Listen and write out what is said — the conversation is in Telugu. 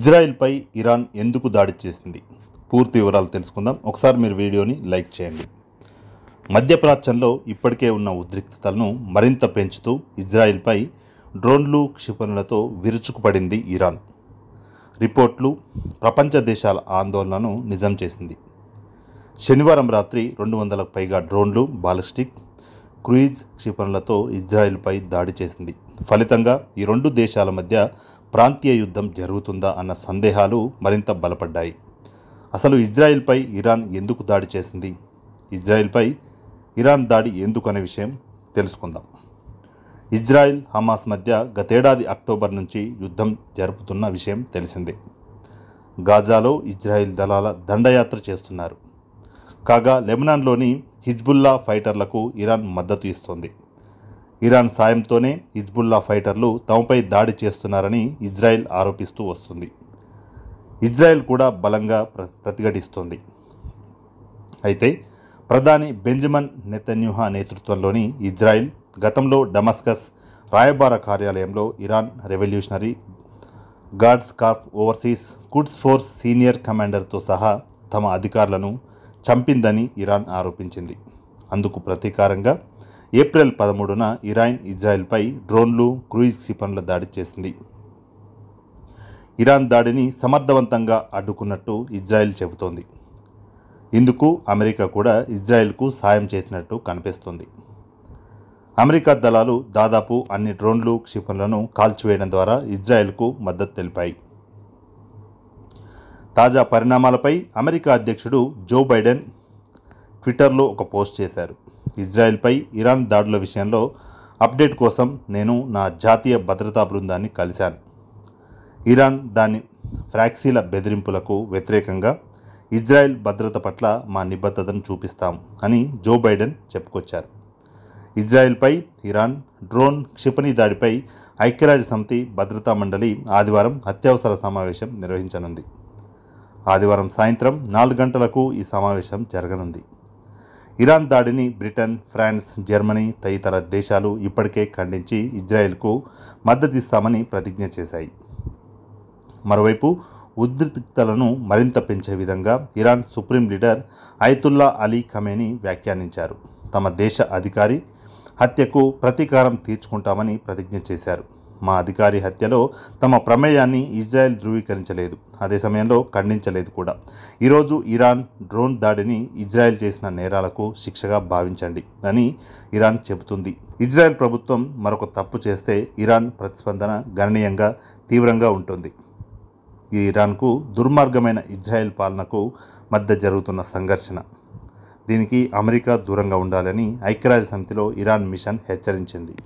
ఇజ్రాయిల్పై ఇరాన్ ఎందుకు దాడి చేసింది పూర్తి వివరాలు తెలుసుకుందాం ఒకసారి మీరు వీడియోని లైక్ చేయండి మధ్యప్రాచ్యంలో ఇప్పటికే ఉన్న ఉద్రిక్తతలను మరింత పెంచుతూ ఇజ్రాయిల్పై డ్రోన్లు క్షిపణులతో విరుచుకుపడింది ఇరాన్ రిపోర్ట్లు ప్రపంచ దేశాల ఆందోళనను నిజం చేసింది శనివారం రాత్రి రెండు వందలకు పైగా డ్రోన్లు బాలిస్టిక్ క్రూయిజ్ క్షిపణులతో ఇజ్రాయిల్పై దాడి చేసింది ఫలితంగా ఈ రెండు దేశాల మధ్య ప్రాంతీయ యుద్ధం జరుగుతుందా అన్న సందేహాలు మరింత బలపడ్డాయి అసలు ఇజ్రాయెల్పై ఇరాన్ ఎందుకు దాడి చేసింది ఇజ్రాయెల్పై ఇరాన్ దాడి ఎందుకు అనే విషయం తెలుసుకుందాం ఇజ్రాయెల్ హమాస్ మధ్య గతేడాది అక్టోబర్ నుంచి యుద్ధం జరుపుతున్న విషయం తెలిసిందే గాజాలో ఇజ్రాయెల్ దళాల దండయాత్ర చేస్తున్నారు కాగా లెబనాన్లోని హిజ్బుల్లా ఫైటర్లకు ఇరాన్ మద్దతు ఇస్తోంది ఇరాన్ సాయంతోనే హిజ్బుల్లా ఫైటర్లు తమపై దాడి చేస్తున్నారని ఇజ్రాయెల్ ఆరోపిస్తూ వస్తుంది ఇజ్రాయెల్ కూడా బలంగా ప్ర ప్రతిఘటిస్తోంది అయితే ప్రధాని బెంజమిన్ నెతన్యూహా నేతృత్వంలోని ఇజ్రాయెల్ గతంలో డమస్కస్ రాయబార కార్యాలయంలో Iran revolutionary guards corp overseas Quds force senior కమాండర్తో సహా తమ అధికారులను చంపిందని ఇరాన్ ఆరోపించింది అందుకు ప్రతీకారంగా ఏప్రిల్ పదమూడున ఇరాన్ ఇజ్రాయెల్పై డ్రోన్లు క్రూయిజ్ క్షిపణుల దాడి చేసింది ఇరాన్ దాడిని సమర్థవంతంగా అడ్డుకున్నట్టు ఇజ్రాయెల్ చెబుతోంది ఇందుకు అమెరికా కూడా ఇజ్రాయెల్కు సాయం చేసినట్టు కనిపిస్తుంది అమెరికా దళాలు దాదాపు అన్ని డ్రోన్లు క్షిపణులను కాల్చివేయడం ద్వారా ఇజ్రాయెల్కు మద్దతు తెలిపాయి తాజా పరిణామాలపై అమెరికా అధ్యక్షుడు జో బైడెన్ ట్విట్టర్లో ఒక పోస్ట్ చేశారు ఇజ్రాయెల్పై ఇరాన్ దాడుల విషయంలో అప్డేట్ కోసం నేను నా జాతీయ భద్రతా బృందాన్ని కలిశాను ఇరాన్ దాని ఫ్రాక్సీల బెదిరింపులకు వ్యతిరేకంగా ఇజ్రాయెల్ భద్రత పట్ల మా నిబద్ధతను చూపిస్తాం అని జో బైడెన్ చెప్పుకొచ్చారు ఇజ్రాయెల్పై ఇరాన్ డ్రోన్ క్షిపణి దాడిపై ఐక్యరాజ్య సమితి భద్రతా మండలి ఆదివారం అత్యవసర సమావేశం నిర్వహించనుంది ఆదివారం సాయంత్రం నాలుగు గంటలకు ఈ సమావేశం జరగనుంది ఇరాన్ దాడిని బ్రిటన్ ఫ్రాన్స్ జర్మనీ తదితర దేశాలు ఇప్పటికే ఖండించి ఇజ్రాయెల్కు మద్దతిస్తామని ప్రతిజ్ఞ చేశాయి మరోవైపు ఉద్రిక్తలను మరింత పెంచే విధంగా Iran supreme leader Ayatollah Ali Khamenei వ్యాఖ్యానించారు తమ దేశ అధికారి హత్యకు ప్రతీకారం తీర్చుకుంటామని ప్రతిజ్ఞ చేశారు మా అధికారి హత్యలో తమ ప్రమేయాన్ని ఇజ్రాయెల్ ధృవీకరించలేదు అదే సమయంలో ఖండించలేదు కూడా ఈరోజు ఇరాన్ డ్రోన్ దాడిని ఇజ్రాయెల్ చేసిన నేరాలకు శిక్షగా భావించండి అని ఇరాన్ చెబుతుంది ఇజ్రాయెల్ ప్రభుత్వం మరొక తప్పు చేస్తే ఇరాన్ ప్రతిస్పందన గణనీయంగా తీవ్రంగా ఉంటుంది ఈ ఇరాన్కు దుర్మార్గమైన ఇజ్రాయెల్ పాలనకు మధ్య జరుగుతున్న సంఘర్షణ దీనికి అమెరికా దూరంగా ఉండాలని ఐక్యరాజ్య సమితిలో ఇరాన్ మిషన్ హెచ్చరించింది